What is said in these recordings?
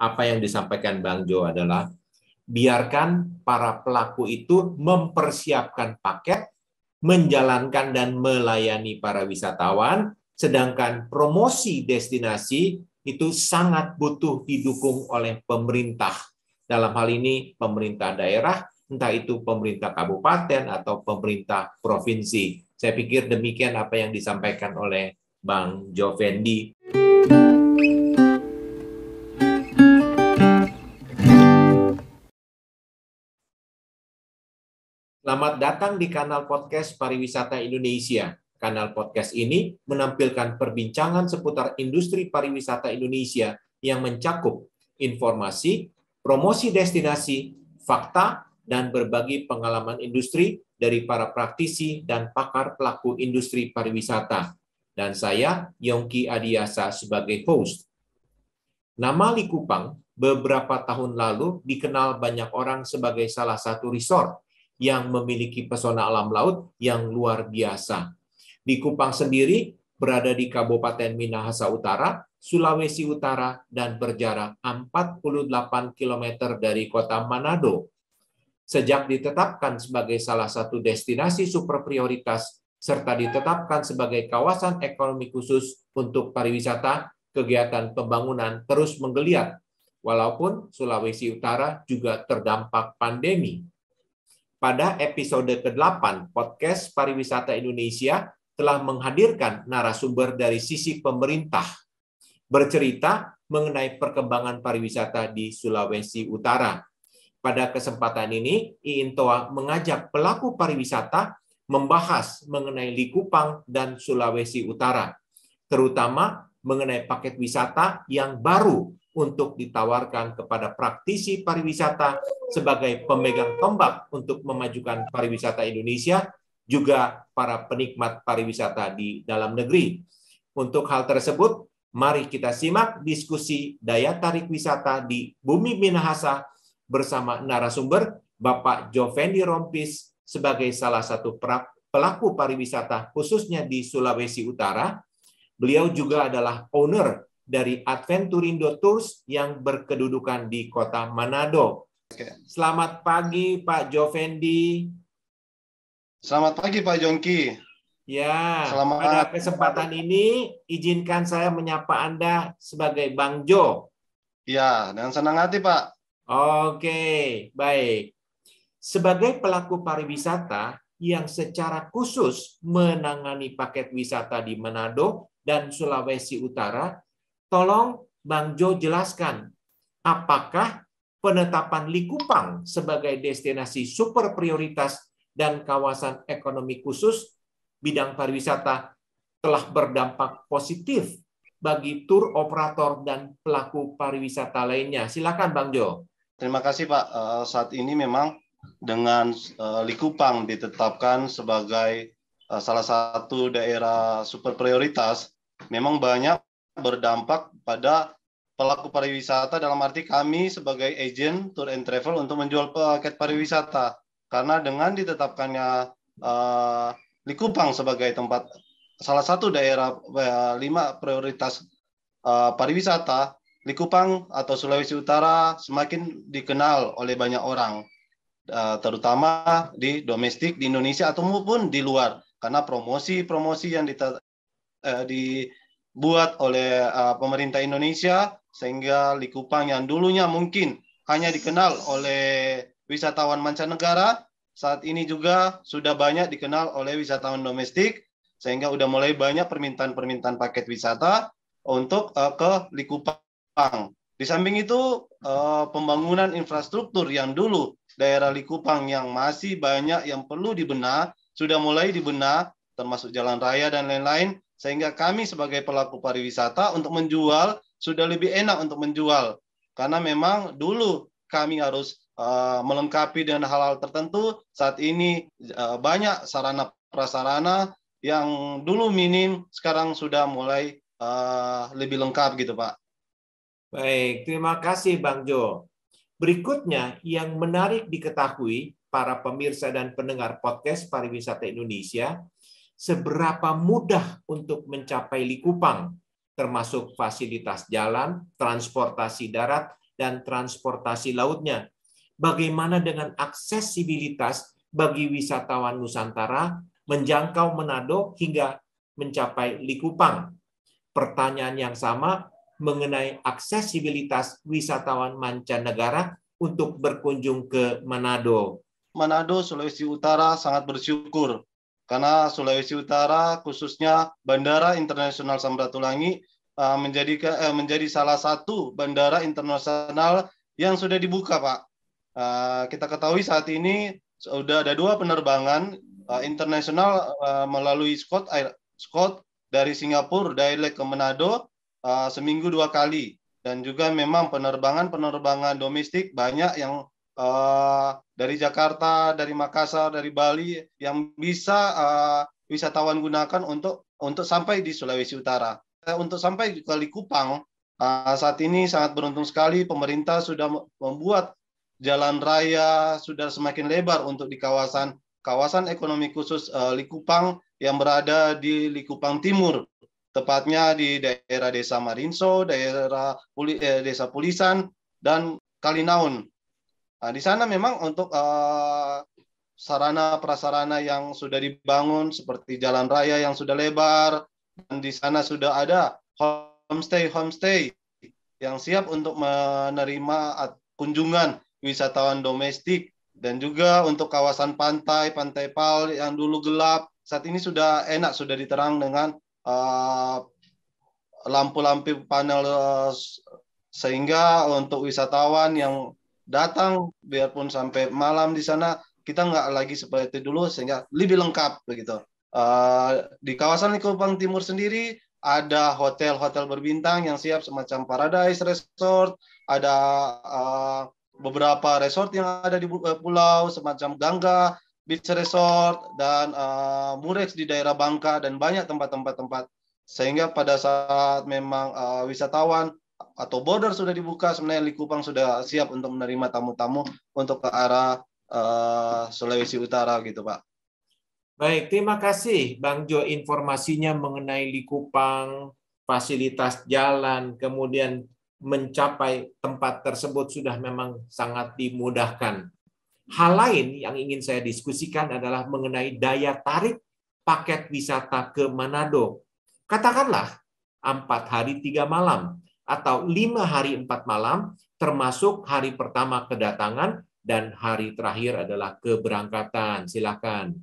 apa yang disampaikan Bang Jo adalah biarkan para pelaku itu mempersiapkan paket, menjalankan dan melayani para wisatawan, sedangkan promosi destinasi itu sangat butuh didukung oleh pemerintah. Dalam hal ini pemerintah daerah, entah itu pemerintah kabupaten atau pemerintah provinsi. Saya pikir demikian apa yang disampaikan oleh Bang Jovendi Selamat datang di kanal podcast Pariwisata Indonesia. Kanal podcast ini menampilkan perbincangan seputar industri pariwisata Indonesia yang mencakup informasi, promosi destinasi, fakta, dan berbagi pengalaman industri dari para praktisi dan pakar pelaku industri pariwisata. Dan saya, Yongki Adiasa, sebagai host. Nama Likupang beberapa tahun lalu dikenal banyak orang sebagai salah satu resort yang memiliki pesona alam laut yang luar biasa. Di Kupang sendiri berada di Kabupaten Minahasa Utara, Sulawesi Utara dan berjarak 48 km dari kota Manado. Sejak ditetapkan sebagai salah satu destinasi super prioritas serta ditetapkan sebagai kawasan ekonomi khusus untuk pariwisata, kegiatan pembangunan terus menggeliat walaupun Sulawesi Utara juga terdampak pandemi pada episode ke-8 podcast Pariwisata Indonesia telah menghadirkan narasumber dari sisi pemerintah bercerita mengenai perkembangan pariwisata di Sulawesi Utara. Pada kesempatan ini, Iin Toa mengajak pelaku pariwisata membahas mengenai Likupang dan Sulawesi Utara, terutama mengenai paket wisata yang baru untuk ditawarkan kepada praktisi pariwisata sebagai pemegang tombak untuk memajukan pariwisata Indonesia, juga para penikmat pariwisata di dalam negeri. Untuk hal tersebut, mari kita simak diskusi daya tarik wisata di Bumi Minahasa bersama narasumber Bapak Jovendi Rompis sebagai salah satu pelaku pariwisata khususnya di Sulawesi Utara. Beliau juga adalah owner dari Adventurindo Tours yang berkedudukan di kota Manado. Selamat pagi Pak Jovendi. Selamat pagi Pak Jongki. Ya, Selamat. pada kesempatan ini izinkan saya menyapa Anda sebagai Bang Jo. Ya, dengan senang hati Pak. Oke, baik. Sebagai pelaku pariwisata yang secara khusus menangani paket wisata di Manado dan Sulawesi Utara, Tolong Bang Jo jelaskan, apakah penetapan Likupang sebagai destinasi super prioritas dan kawasan ekonomi khusus bidang pariwisata telah berdampak positif bagi tur operator dan pelaku pariwisata lainnya. Silakan Bang Jo. Terima kasih Pak. Eh, saat ini memang dengan eh, Likupang ditetapkan sebagai eh, salah satu daerah super prioritas, memang banyak berdampak pada pelaku pariwisata dalam arti kami sebagai agent tour and travel untuk menjual paket pariwisata karena dengan ditetapkannya uh, Likupang sebagai tempat salah satu daerah uh, lima prioritas uh, pariwisata Likupang atau Sulawesi Utara semakin dikenal oleh banyak orang uh, terutama di domestik di Indonesia ataupun di luar karena promosi-promosi yang di uh, di buat oleh uh, pemerintah Indonesia sehingga Likupang yang dulunya mungkin hanya dikenal oleh wisatawan mancanegara saat ini juga sudah banyak dikenal oleh wisatawan domestik sehingga udah mulai banyak permintaan-permintaan paket wisata untuk uh, ke Likupang. Di samping itu uh, pembangunan infrastruktur yang dulu daerah Likupang yang masih banyak yang perlu dibenah sudah mulai dibenah termasuk jalan raya dan lain-lain sehingga kami sebagai pelaku pariwisata untuk menjual sudah lebih enak untuk menjual. Karena memang dulu kami harus uh, melengkapi dengan hal-hal tertentu. Saat ini uh, banyak sarana prasarana yang dulu minim sekarang sudah mulai uh, lebih lengkap gitu Pak. Baik, terima kasih Bang Jo. Berikutnya yang menarik diketahui para pemirsa dan pendengar podcast Pariwisata Indonesia seberapa mudah untuk mencapai Likupang, termasuk fasilitas jalan, transportasi darat, dan transportasi lautnya. Bagaimana dengan aksesibilitas bagi wisatawan Nusantara menjangkau Manado hingga mencapai Likupang? Pertanyaan yang sama mengenai aksesibilitas wisatawan mancanegara untuk berkunjung ke Manado. Manado, Sulawesi Utara sangat bersyukur karena Sulawesi Utara, khususnya Bandara Internasional Samratulangi, eh, menjadi eh, menjadi salah satu bandara internasional yang sudah dibuka, Pak. Eh, kita ketahui saat ini sudah ada dua penerbangan internasional melalui Scott Air, Scott dari Singapura direct ke Manado seminggu dua kali dan juga memang penerbangan-penerbangan domestik banyak yang uh, dari Jakarta, dari Makassar, dari Bali yang bisa uh, wisatawan gunakan untuk untuk sampai di Sulawesi Utara. Eh, untuk sampai ke Likupang uh, saat ini sangat beruntung sekali pemerintah sudah membuat jalan raya sudah semakin lebar untuk di kawasan kawasan ekonomi khusus uh, Likupang yang berada di Likupang Timur tepatnya di daerah Desa Marinso, daerah Puli, eh, Desa Pulisan dan Kalinaun. Nah, di sana memang untuk eh, sarana prasarana yang sudah dibangun seperti jalan raya yang sudah lebar dan di sana sudah ada homestay homestay yang siap untuk menerima kunjungan wisatawan domestik dan juga untuk kawasan pantai pantai pal yang dulu gelap saat ini sudah enak sudah diterang dengan uh, lampu-lampu panel uh, sehingga untuk wisatawan yang datang biarpun sampai malam di sana kita nggak lagi seperti dulu sehingga lebih lengkap begitu. Uh, di kawasan Likupang Timur sendiri ada hotel-hotel berbintang yang siap semacam Paradise Resort, ada uh, beberapa resort yang ada di eh, pulau semacam Gangga Beach Resort dan uh, Murex di daerah Bangka dan banyak tempat-tempat tempat sehingga pada saat memang uh, wisatawan atau border sudah dibuka sebenarnya Likupang sudah siap untuk menerima tamu-tamu untuk ke arah uh, Sulawesi Utara gitu Pak. Baik, terima kasih Bang Jo informasinya mengenai Likupang, fasilitas jalan, kemudian mencapai tempat tersebut sudah memang sangat dimudahkan. Hal lain yang ingin saya diskusikan adalah mengenai daya tarik paket wisata ke Manado. Katakanlah empat hari tiga malam atau lima hari empat malam, termasuk hari pertama kedatangan dan hari terakhir adalah keberangkatan. Silakan.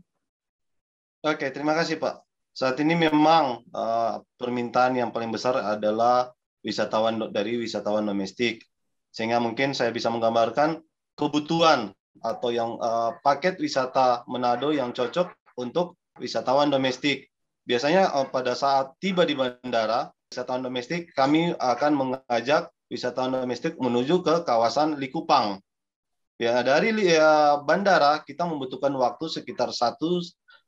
Oke, terima kasih Pak. Saat ini memang uh, permintaan yang paling besar adalah wisatawan dari wisatawan domestik, sehingga mungkin saya bisa menggambarkan kebutuhan atau yang uh, paket wisata Manado yang cocok untuk wisatawan domestik. Biasanya uh, pada saat tiba di bandara, wisatawan domestik, kami akan mengajak wisatawan domestik menuju ke kawasan Likupang. Ya, dari ya, bandara kita membutuhkan waktu sekitar 1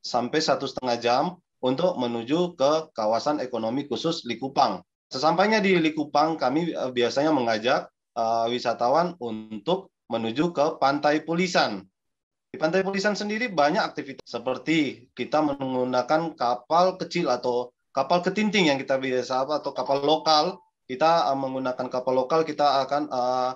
sampai satu setengah jam untuk menuju ke kawasan ekonomi khusus Likupang. Sesampainya di Likupang, kami e, biasanya mengajak uh, wisatawan untuk menuju ke Pantai Pulisan. Di Pantai Pulisan sendiri banyak aktivitas seperti kita menggunakan kapal kecil atau kapal ketinting yang kita biasa apa atau kapal lokal kita uh, menggunakan kapal lokal kita akan uh,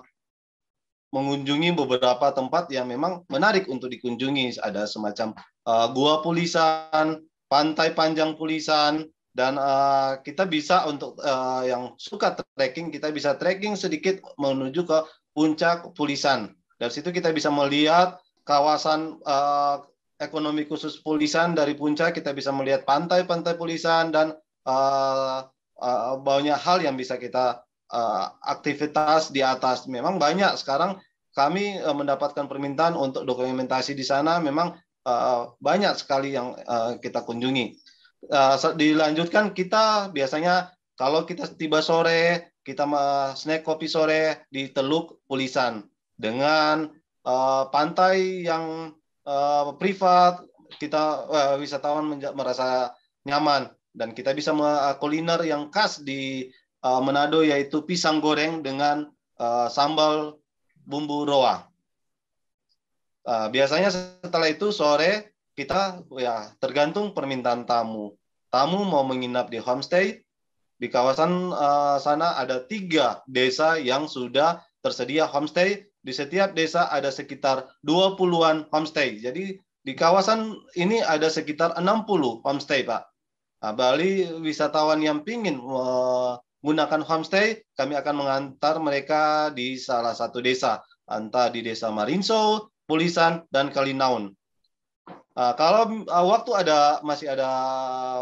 mengunjungi beberapa tempat yang memang menarik untuk dikunjungi ada semacam uh, gua pulisan pantai panjang pulisan dan uh, kita bisa untuk uh, yang suka trekking kita bisa trekking sedikit menuju ke puncak pulisan dari situ kita bisa melihat kawasan uh, ekonomi khusus Pulisan dari puncak kita bisa melihat pantai-pantai Pulisan dan uh, uh, banyak hal yang bisa kita uh, aktivitas di atas. Memang banyak sekarang kami uh, mendapatkan permintaan untuk dokumentasi di sana. Memang uh, banyak sekali yang uh, kita kunjungi. Uh, dilanjutkan kita biasanya kalau kita tiba sore kita snack kopi sore di Teluk Pulisan dengan uh, pantai yang uh, privat kita uh, wisatawan merasa nyaman dan kita bisa eh, kuliner yang khas di uh, Manado yaitu pisang goreng dengan uh, sambal bumbu roa. Uh, biasanya setelah itu sore kita ya tergantung permintaan tamu. Tamu mau menginap di homestay di kawasan uh, sana ada tiga desa yang sudah tersedia homestay di setiap desa ada sekitar 20-an homestay. Jadi di kawasan ini ada sekitar 60 homestay, Pak. Nah, Bali wisatawan yang ingin menggunakan eh, homestay, kami akan mengantar mereka di salah satu desa, entah di desa Marinso, Pulisan, dan Kalinaun. Nah, kalau eh, waktu ada masih ada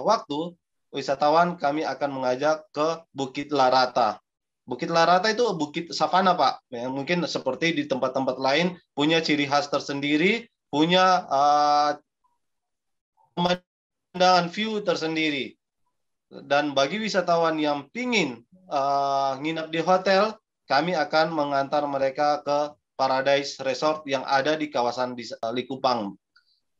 waktu, wisatawan kami akan mengajak ke Bukit Larata. Bukit Larata itu bukit savana Pak. Ya, mungkin seperti di tempat-tempat lain punya ciri khas tersendiri, punya uh, view tersendiri. Dan bagi wisatawan yang ingin uh, eh, nginap di hotel, kami akan mengantar mereka ke Paradise Resort yang ada di kawasan di eh, Likupang.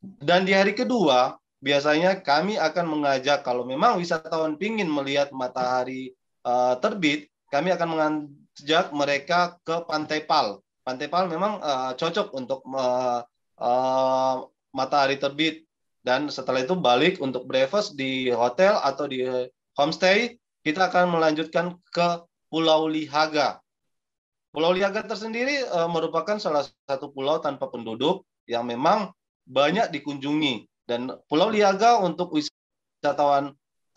Dan di hari kedua, biasanya kami akan mengajak kalau memang wisatawan ingin melihat matahari uh, terbit, kami akan mengajak mereka ke Pantai Pal. Pantai Pal memang uh, cocok untuk uh, uh, matahari terbit dan setelah itu balik untuk breakfast di hotel atau di homestay. Kita akan melanjutkan ke Pulau Lihaga. Pulau Lihaga tersendiri uh, merupakan salah satu pulau tanpa penduduk yang memang banyak dikunjungi dan Pulau Lihaga untuk wisatawan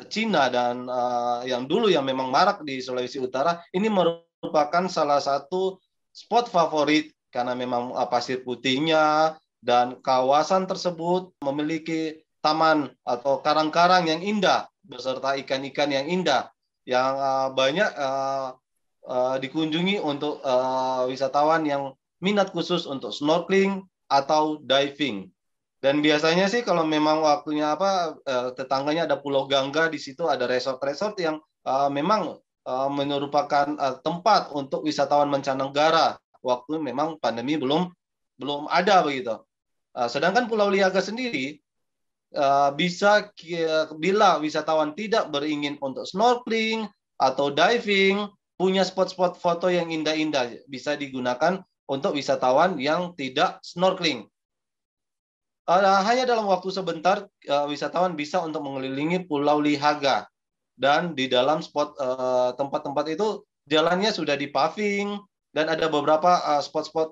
Cina dan uh, yang dulu yang memang marak di Sulawesi Utara ini merupakan salah satu spot favorit karena memang uh, pasir putihnya dan kawasan tersebut memiliki taman atau karang-karang yang indah beserta ikan-ikan yang indah yang uh, banyak uh, uh, dikunjungi untuk uh, wisatawan yang minat khusus untuk snorkeling atau diving. Dan biasanya sih kalau memang waktunya apa eh, tetangganya ada Pulau Gangga di situ ada resort-resort yang eh, memang eh, merupakan tempat untuk wisatawan mancanegara waktu memang pandemi belum belum ada begitu. Sedangkan Pulau Liaga sendiri bisa bila wisatawan tidak beringin untuk snorkeling atau diving punya spot-spot foto yang indah-indah bisa digunakan untuk wisatawan yang tidak snorkeling Eh, hanya dalam waktu sebentar eh, wisatawan bisa untuk mengelilingi Pulau Lihaga dan di dalam spot eh, tempat-tempat itu jalannya sudah dipaving dan ada beberapa spot-spot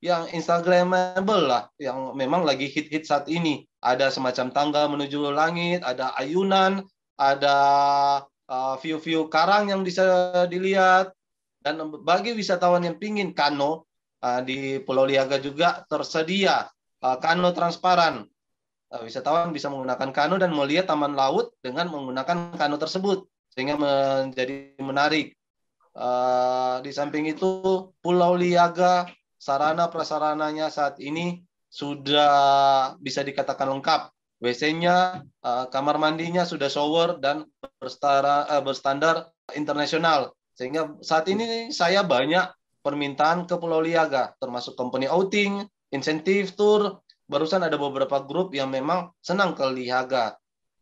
yang instagramable lah yang memang lagi hit-hit saat ini. Ada semacam tangga menuju langit, ada ayunan, ada view-view karang yang bisa dilihat dan bagi wisatawan yang pingin kano di Pulau Lihaga juga tersedia Eh, kano transparan. Eh, wisatawan bisa menggunakan kano dan melihat taman laut dengan menggunakan kano tersebut sehingga menjadi menarik. Eh, di samping itu Pulau Liaga sarana prasarananya saat ini sudah bisa dikatakan lengkap. WC-nya, kamar mandinya sudah shower dan berstandar internasional. Sehingga saat ini saya banyak permintaan ke Pulau Liaga, termasuk company outing, insentif tour barusan ada beberapa grup yang memang senang ke Lihaga uh,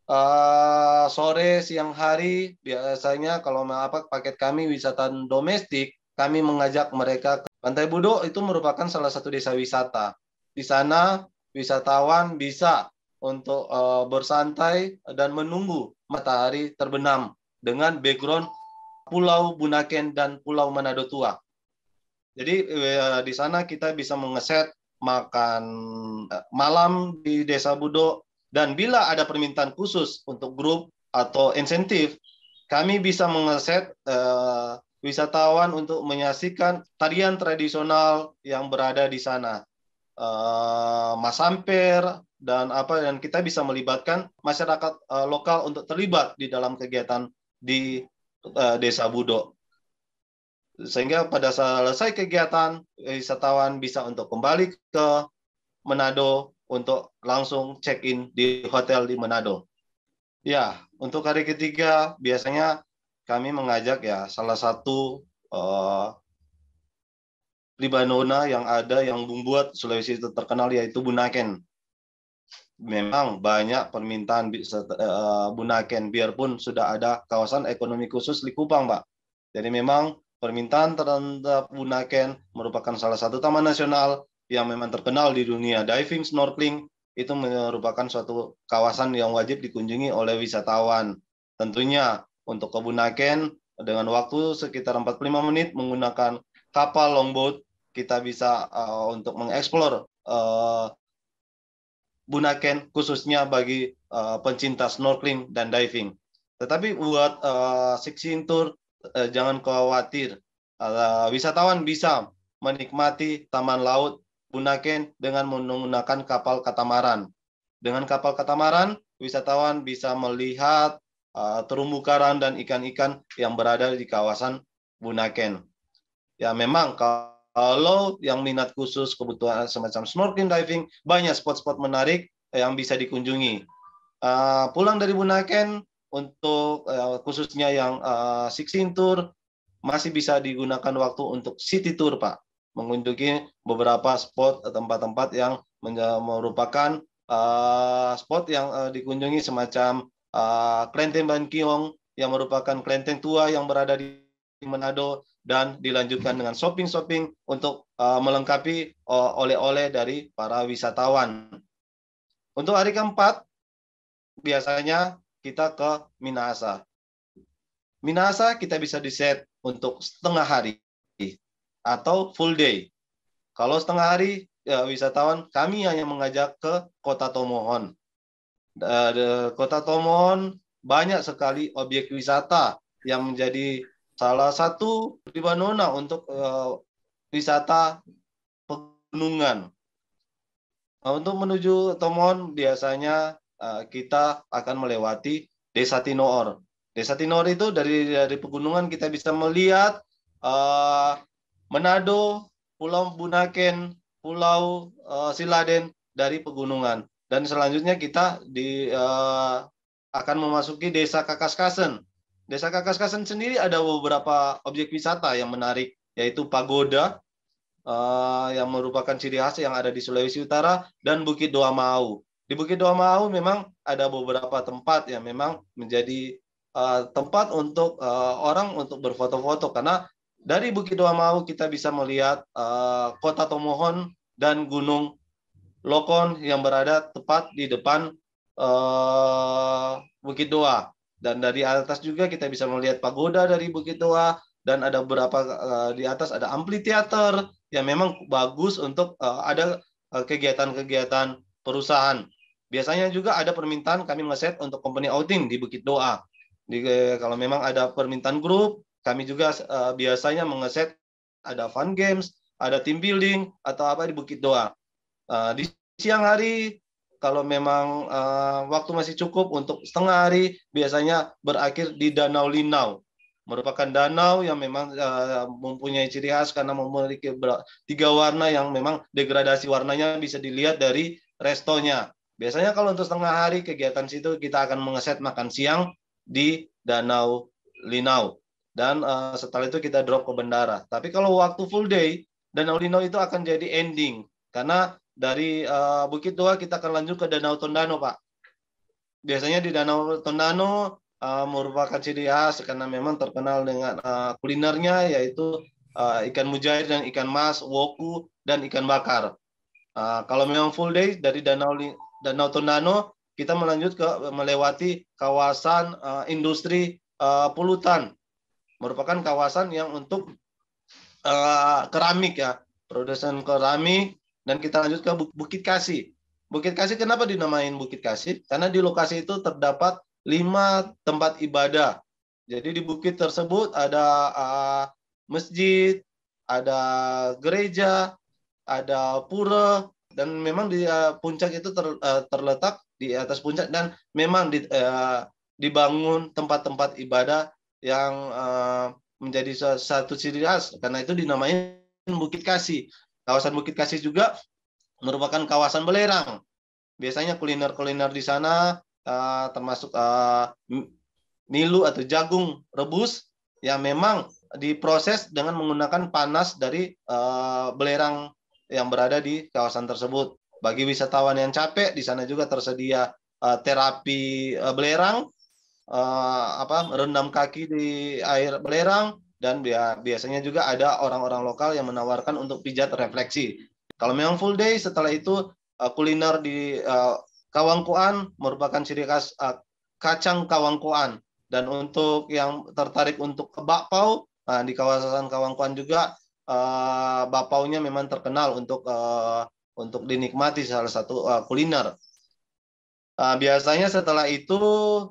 eh, sore siang hari biasanya kalau apa paket kami wisata domestik kami mengajak mereka ke Pantai Budo itu merupakan salah satu desa wisata di sana wisatawan bisa untuk uh, bersantai dan menunggu matahari terbenam dengan background Pulau Bunaken dan Pulau Manado Tua. Jadi eh, di sana kita bisa mengeset makan eh, malam di Desa Budo, dan bila ada permintaan khusus untuk grup atau insentif, kami bisa mengeset uh, wisatawan untuk menyaksikan tarian tradisional yang berada di sana. Uh, eh, Masamper dan apa dan kita bisa melibatkan masyarakat uh, lokal untuk terlibat di dalam kegiatan di uh, Desa Budo. Sehingga pada selesai kegiatan, wisatawan bisa untuk kembali ke Manado untuk langsung check-in di hotel di Manado. Ya, untuk hari ketiga biasanya kami mengajak ya salah satu uh, eh, Libanona yang ada yang membuat Sulawesi itu terkenal yaitu Bunaken. Memang banyak permintaan eh, Bunaken biarpun sudah ada kawasan ekonomi khusus Likupang, Pak. Jadi memang Permintaan terhadap Bunaken merupakan salah satu taman nasional yang memang terkenal di dunia. Diving, snorkeling itu merupakan suatu kawasan yang wajib dikunjungi oleh wisatawan. Tentunya untuk ke Bunaken dengan waktu sekitar 45 menit menggunakan kapal longboat kita bisa uh, untuk mengeksplor uh, Bunaken khususnya bagi uh, pencinta snorkeling dan diving. Tetapi buat uh, sightseeing tour Eh, jangan khawatir. wisatawan bisa menikmati Taman Laut Bunaken dengan menggunakan kapal katamaran. Dengan kapal katamaran, wisatawan bisa melihat eh, terumbu karang dan ikan-ikan yang berada di kawasan Bunaken. Ya memang kalau yang minat khusus kebutuhan semacam snorkeling diving, banyak spot-spot menarik yang bisa dikunjungi. Uh, pulang dari Bunaken, untuk uh, khususnya yang uh, eh, Sixteen Tour masih bisa digunakan waktu untuk City Tour, Pak. Mengunjungi beberapa spot tempat-tempat yang merupakan uh, spot yang uh, dikunjungi semacam uh, Klenteng kiong yang merupakan klenteng tua yang berada di Manado dan dilanjutkan dengan shopping-shopping untuk uh, melengkapi oleh-oleh dari para wisatawan. Untuk hari keempat biasanya kita ke Minahasa. Minahasa kita bisa di set untuk setengah hari atau full day. Kalau setengah hari ya, wisatawan kami hanya mengajak ke Kota Tomohon. Kota Tomohon banyak sekali objek wisata yang menjadi salah satu Libanona untuk uh, wisata pegunungan. Nah, untuk menuju Tomohon biasanya Eh, kita akan melewati Desa Tinoor. Desa Tinoor itu dari dari pegunungan kita bisa melihat uh, Manado, Pulau Bunaken, Pulau uh, Siladen dari pegunungan. Dan selanjutnya kita di uh, akan memasuki Desa Kakaskasen. Desa Kakaskasen sendiri ada beberapa objek wisata yang menarik, yaitu pagoda uh, yang merupakan ciri khas yang ada di Sulawesi Utara dan Bukit Doa Mau. Di Bukit Mau memang ada beberapa tempat yang memang menjadi uh, tempat untuk uh, orang untuk berfoto-foto karena dari Bukit Mau kita bisa melihat uh, kota Tomohon dan Gunung Lokon yang berada tepat di depan uh, Bukit Doa. Dan dari atas juga kita bisa melihat pagoda dari Bukit Doa dan ada beberapa uh, di atas ada ampliteater yang memang bagus untuk uh, ada kegiatan-kegiatan perusahaan. Biasanya juga ada permintaan kami ngeset untuk company outing di Bukit Doa. Di, eh, kalau memang ada permintaan grup, kami juga uh, biasanya mengeset ada fun games, ada team building atau apa di Bukit Doa. Uh, di siang hari kalau memang uh, waktu masih cukup untuk setengah hari biasanya berakhir di Danau Linau. Merupakan danau yang memang uh, mempunyai ciri khas karena memiliki tiga warna yang memang degradasi warnanya bisa dilihat dari restonya Biasanya kalau untuk setengah hari kegiatan situ kita akan mengeset makan siang di Danau Linau dan uh, setelah itu kita drop ke bandara. Tapi kalau waktu full day Danau Linau itu akan jadi ending karena dari uh, Bukit Tua kita akan lanjut ke Danau Tondano, Pak. Biasanya di Danau Tondano uh, merupakan ciri khas karena memang terkenal dengan uh, kulinernya yaitu uh, ikan mujair dan ikan mas, woku dan ikan bakar. Uh, kalau memang full day dari Danau Linau Danau Tondano kita melanjut ke melewati kawasan uh, industri uh, eh, pulutan merupakan kawasan yang untuk uh, keramik ya produsen keramik dan kita lanjut ke Bukit Kasih. Bukit Kasih kenapa dinamain Bukit Kasih? Karena di lokasi itu terdapat lima tempat ibadah. Jadi di bukit tersebut ada uh, masjid, ada gereja, ada pura, dan memang di uh, puncak itu ter, uh, terletak di atas puncak dan memang di, uh, dibangun tempat-tempat ibadah yang uh, menjadi satu ciri khas karena itu dinamain Bukit Kasih. Kawasan Bukit Kasih juga merupakan kawasan belerang. Biasanya kuliner-kuliner di sana uh, termasuk uh, milu atau jagung rebus yang memang diproses dengan menggunakan panas dari uh, belerang yang berada di kawasan tersebut. Bagi wisatawan yang capek, di sana juga tersedia uh, terapi uh, belerang, uh, apa rendam kaki di air belerang, dan biasanya juga ada orang-orang lokal yang menawarkan untuk pijat refleksi. Kalau memang full day, setelah itu uh, kuliner di uh, Kawangkuan merupakan ciri khas uh, kacang Kawangkuan. Dan untuk yang tertarik untuk ke bakpao, nah, di kawasan Kawangkuan juga uh, bapaunya memang terkenal untuk uh, untuk dinikmati salah satu uh, kuliner. Uh, biasanya setelah itu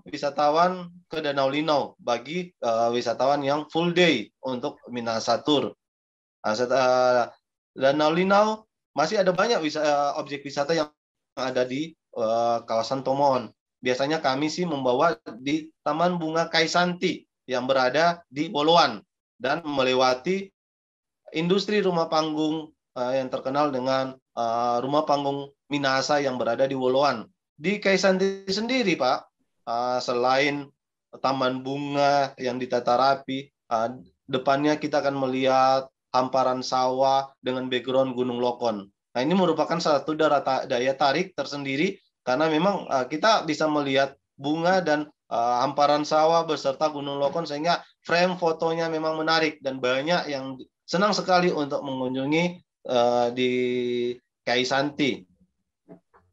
wisatawan ke Danau Linau bagi uh, wisatawan yang full day untuk Minasatur. satu nah, set, uh, Danau Linau masih ada banyak wisa, objek wisata yang ada di uh, kawasan Tomon. Biasanya kami sih membawa di Taman Bunga Kaisanti yang berada di Boloan dan melewati industri rumah panggung eh, yang terkenal dengan eh, rumah panggung Minasa yang berada di Woloan. Di Kaisanti sendiri, Pak, eh, selain taman bunga yang ditata rapi, depannya kita akan melihat hamparan sawah dengan background Gunung Lokon. Nah, ini merupakan satu daya tarik tersendiri karena memang kita bisa melihat bunga dan hamparan sawah beserta Gunung Lokon sehingga frame fotonya memang menarik dan banyak yang Senang sekali untuk mengunjungi uh, di Kaisanti.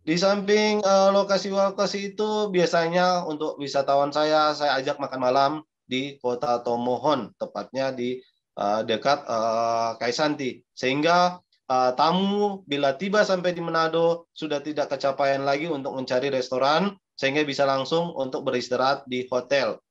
Di samping uh, lokasi lokasi itu biasanya untuk wisatawan saya saya ajak makan malam di kota Tomohon, tepatnya di uh, dekat uh, Kaisanti. Sehingga uh, tamu bila tiba sampai di Manado sudah tidak kecapaian lagi untuk mencari restoran sehingga bisa langsung untuk beristirahat di hotel.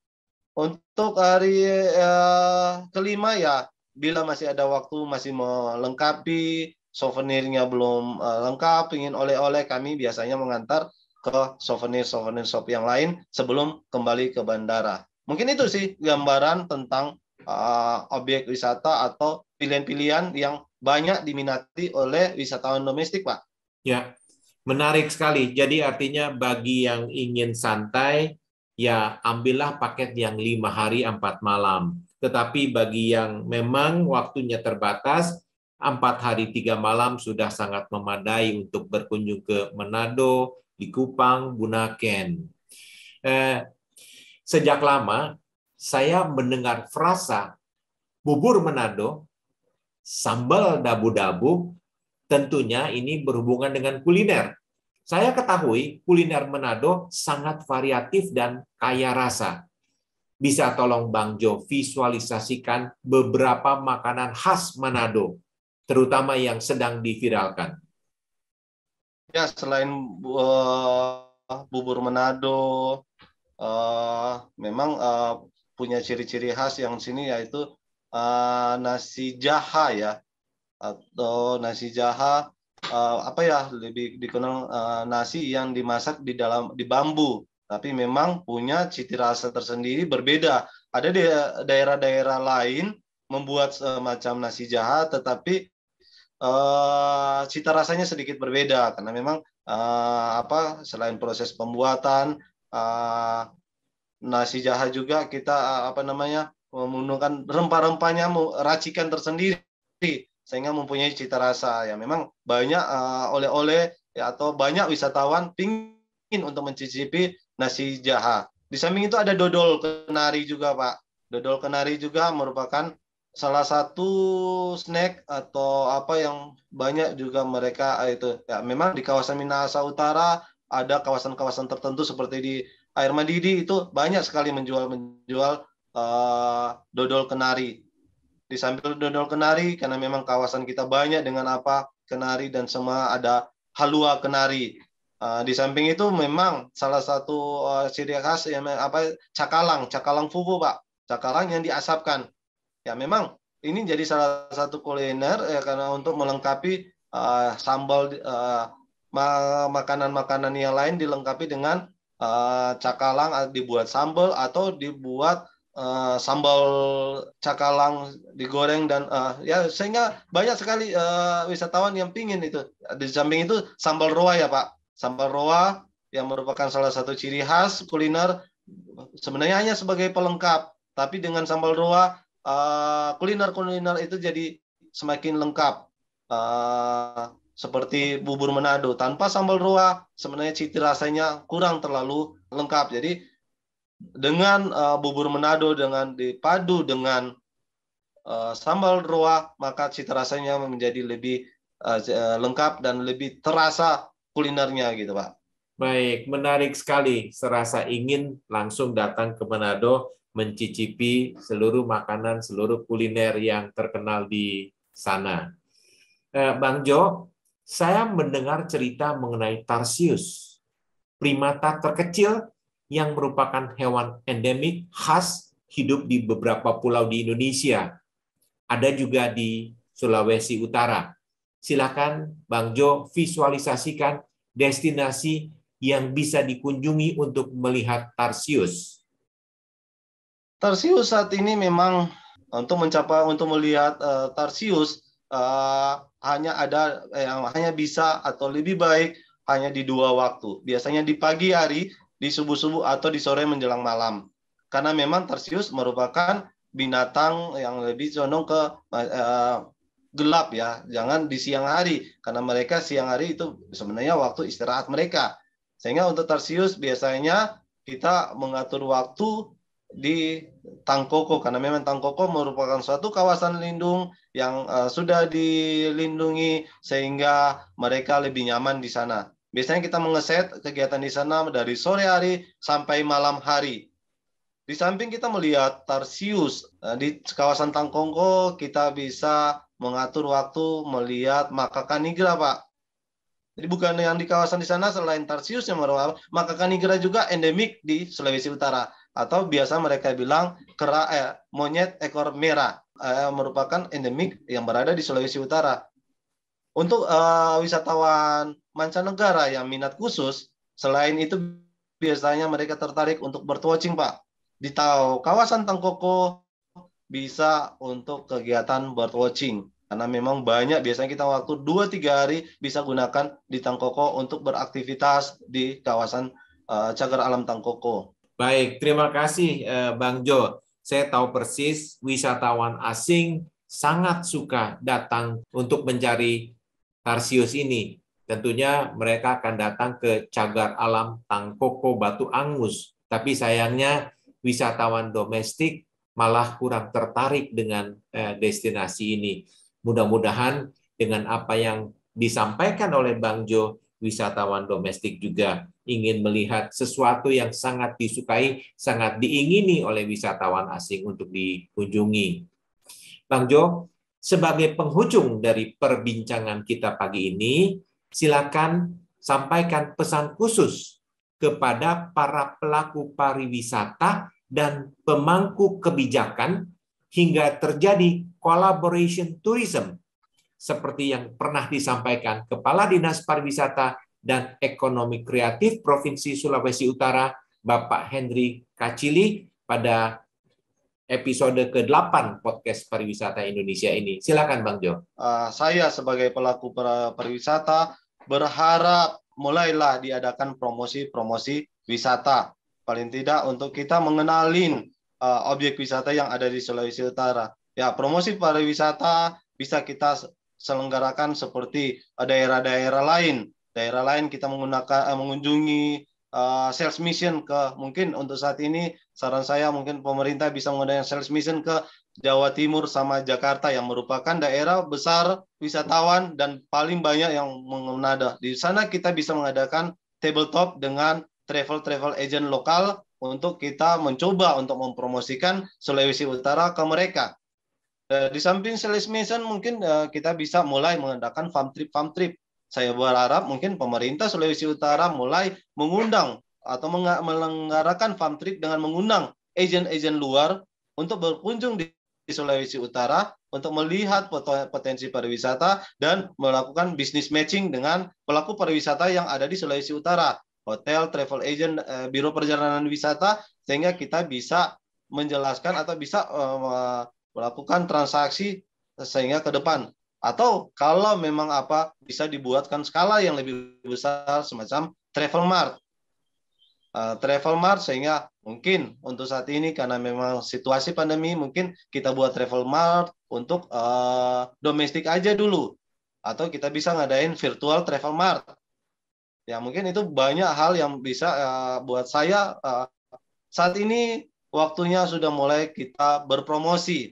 Untuk hari uh, kelima ya bila masih ada waktu masih melengkapi souvenirnya belum uh, lengkap ingin oleh-oleh kami biasanya mengantar ke souvenir-souvenir shop yang lain sebelum kembali ke bandara. Mungkin itu sih gambaran tentang uh, objek wisata atau pilihan-pilihan yang banyak diminati oleh wisatawan domestik, Pak. Ya, menarik sekali. Jadi artinya bagi yang ingin santai, ya ambillah paket yang lima hari empat malam. Tetapi bagi yang memang waktunya terbatas, empat hari tiga malam sudah sangat memadai untuk berkunjung ke Manado, di Kupang, Bunaken. Eh, sejak lama saya mendengar frasa bubur Manado, sambal dabu-dabu, tentunya ini berhubungan dengan kuliner. Saya ketahui kuliner Manado sangat variatif dan kaya rasa. Bisa tolong Bang Jo visualisasikan beberapa makanan khas Manado, terutama yang sedang diviralkan. Ya, selain uh, bubur Manado, uh, memang uh, punya ciri-ciri khas yang sini yaitu uh, nasi jaha ya, atau nasi jaha uh, apa ya lebih dikenal uh, nasi yang dimasak di dalam di bambu tapi memang punya cita rasa tersendiri berbeda. Ada di daerah-daerah lain membuat semacam nasi jahat, tetapi uh, cita rasanya sedikit berbeda karena memang uh, apa selain proses pembuatan uh, nasi jahat juga kita uh, apa namanya menggunakan rempah-rempahnya racikan tersendiri sehingga mempunyai cita rasa ya memang banyak oleh-oleh uh, ya, atau banyak wisatawan pingin untuk mencicipi nasi jaha. Di samping itu ada dodol kenari juga, Pak. Dodol kenari juga merupakan salah satu snack atau apa yang banyak juga mereka ah, itu. Ya, memang di kawasan Minahasa Utara ada kawasan-kawasan tertentu seperti di Air Mandidi itu banyak sekali menjual-menjual uh, eh, dodol kenari. Di samping dodol kenari karena memang kawasan kita banyak dengan apa kenari dan semua ada halua kenari. Eh, di samping itu memang salah satu uh, ciri khas ya apa cakalang, cakalang fufu pak, cakalang yang diasapkan. Ya memang ini jadi salah satu kuliner ya, karena untuk melengkapi uh, sambal uh, makanan-makanan yang lain dilengkapi dengan uh, cakalang dibuat sambal atau dibuat uh, sambal cakalang digoreng dan uh, ya sehingga banyak sekali uh, wisatawan yang pingin itu di samping itu sambal roa ya pak Sambal roa yang merupakan salah satu ciri khas kuliner sebenarnya hanya sebagai pelengkap, tapi dengan sambal roa eh, kuliner-kuliner itu jadi semakin lengkap. Uh, seperti bubur Manado tanpa sambal roa sebenarnya cita rasanya kurang terlalu lengkap. Jadi dengan uh, bubur Manado dengan dipadu dengan uh, sambal roa maka cita rasanya menjadi lebih uh, lengkap dan lebih terasa kulinernya gitu Pak. Baik, menarik sekali. Serasa ingin langsung datang ke Manado mencicipi seluruh makanan, seluruh kuliner yang terkenal di sana. Eh, Bang Jo, saya mendengar cerita mengenai Tarsius, primata terkecil yang merupakan hewan endemik khas hidup di beberapa pulau di Indonesia. Ada juga di Sulawesi Utara silakan Bang Jo visualisasikan destinasi yang bisa dikunjungi untuk melihat Tarsius. Tarsius saat ini memang eh, untuk mencapai untuk melihat uh, Tarsius uh, hanya ada yang eh, hanya bisa atau lebih baik hanya di dua waktu. Biasanya di pagi hari, di subuh-subuh atau di sore menjelang malam. Karena memang Tarsius merupakan binatang yang lebih condong ke uh, gelap ya, jangan di siang hari karena mereka siang hari itu sebenarnya waktu istirahat mereka. Sehingga untuk Tarsius biasanya kita mengatur waktu di Tangkoko karena memang Tangkoko merupakan suatu kawasan lindung yang uh, sudah dilindungi sehingga mereka lebih nyaman di sana. Biasanya kita mengeset kegiatan di sana dari sore hari sampai malam hari. Di samping kita melihat Tarsius eh, di kawasan Tangkoko kita bisa mengatur waktu, melihat maka kanigra, Pak. Jadi bukan yang di kawasan di sana selain Tarsius yang merawat, maka kanigra juga endemik di Sulawesi Utara atau biasa mereka bilang kera eh, monyet ekor merah eh, merupakan endemik yang berada di Sulawesi Utara. Untuk eh, wisatawan mancanegara yang minat khusus, selain itu biasanya mereka tertarik untuk bertwatching, Pak. Di tahu kawasan Tangkoko bisa untuk kegiatan watching. Karena memang banyak biasanya kita waktu 2-3 hari bisa gunakan di Tangkoko untuk beraktivitas di kawasan eh, cagar alam Tangkoko. Baik, terima kasih eh, Bang Jo. Saya tahu persis wisatawan asing sangat suka datang untuk mencari tarsius ini. Tentunya mereka akan datang ke cagar alam Tangkoko Batu Angus. Tapi sayangnya wisatawan domestik malah kurang tertarik dengan eh, destinasi ini. Mudah-mudahan dengan apa yang disampaikan oleh Bang Jo, wisatawan domestik juga ingin melihat sesuatu yang sangat disukai, sangat diingini oleh wisatawan asing untuk dikunjungi. Bang Jo, sebagai penghujung dari perbincangan kita pagi ini, silakan sampaikan pesan khusus kepada para pelaku pariwisata dan pemangku kebijakan hingga terjadi collaboration tourism seperti yang pernah disampaikan Kepala Dinas Pariwisata dan Ekonomi Kreatif Provinsi Sulawesi Utara Bapak Henry Kacili pada episode ke-8 podcast pariwisata Indonesia ini. Silakan Bang Jo. Ah, saya sebagai pelaku pariwisata berharap mulailah diadakan promosi-promosi wisata. Paling tidak untuk kita mengenalin ah, objek wisata yang ada di Sulawesi Utara. Ya, promosi pariwisata bisa kita selenggarakan seperti eh, daerah-daerah lain. Daerah lain kita menggunakan eh, mengunjungi uh, sales mission ke mungkin untuk saat ini saran saya mungkin pemerintah bisa mengadakan sales mission ke Jawa Timur sama Jakarta yang merupakan daerah besar wisatawan dan paling banyak yang mengenada. Di sana kita bisa mengadakan tabletop dengan travel-travel agent lokal untuk kita mencoba untuk mempromosikan Sulawesi Utara ke mereka. Eh, di samping sales mission mungkin eh, kita bisa mulai mengadakan farm trip farm trip. Saya berharap mungkin pemerintah Sulawesi Utara mulai mengundang atau melenggarakan farm trip dengan mengundang agen-agen luar untuk berkunjung di Sulawesi Utara untuk melihat potensi pariwisata dan melakukan bisnis matching dengan pelaku pariwisata yang ada di Sulawesi Utara, hotel, travel agent, eh, biro perjalanan wisata sehingga kita bisa menjelaskan atau bisa melakukan transaksi sehingga ke depan atau kalau memang apa bisa dibuatkan skala yang lebih besar semacam travel mart uh, travel mart sehingga mungkin untuk saat ini karena memang situasi pandemi mungkin kita buat travel mart untuk uh, domestik aja dulu atau kita bisa ngadain virtual travel mart ya mungkin itu banyak hal yang bisa uh, buat saya uh, saat ini waktunya sudah mulai kita berpromosi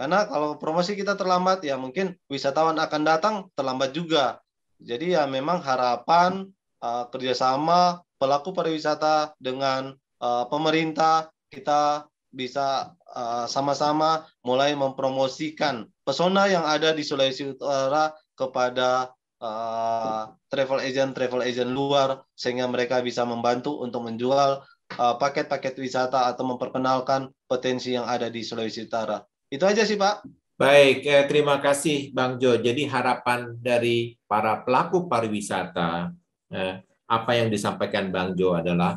karena kalau promosi kita terlambat ya mungkin wisatawan akan datang terlambat juga. Jadi ya memang harapan uh, kerjasama pelaku pariwisata dengan uh, pemerintah kita bisa uh, sama-sama mulai mempromosikan pesona yang ada di Sulawesi Utara kepada uh, travel agent travel agent luar sehingga mereka bisa membantu untuk menjual uh, paket -paket wisata atau memperkenalkan potensi yang ada di Sulawesi Utara. Itu aja sih Pak. Baik, eh, terima kasih Bang Jo. Jadi harapan dari para pelaku pariwisata, eh, apa yang disampaikan Bang Jo adalah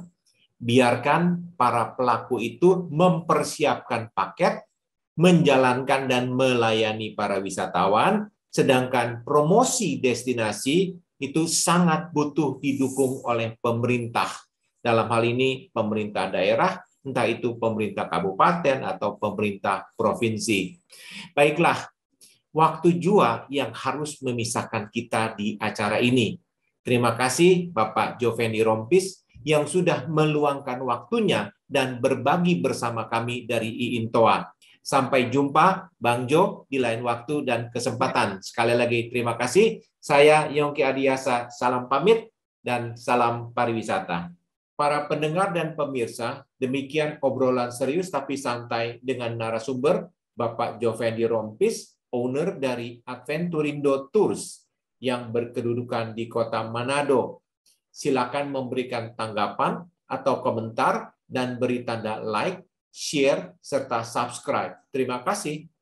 biarkan para pelaku itu mempersiapkan paket, menjalankan dan melayani para wisatawan, sedangkan promosi destinasi itu sangat butuh didukung oleh pemerintah. Dalam hal ini pemerintah daerah entah itu pemerintah kabupaten atau pemerintah provinsi. Baiklah, waktu jua yang harus memisahkan kita di acara ini. Terima kasih Bapak Joveni Rompis yang sudah meluangkan waktunya dan berbagi bersama kami dari IINTOA. Sampai jumpa Bang Jo di lain waktu dan kesempatan. Sekali lagi terima kasih. Saya Yongki Adiasa, salam pamit dan salam pariwisata para pendengar dan pemirsa, demikian obrolan serius tapi santai dengan narasumber Bapak Jovendi Rompis, owner dari Adventurindo Tours yang berkedudukan di kota Manado. Silakan memberikan tanggapan atau komentar dan beri tanda like, share, serta subscribe. Terima kasih.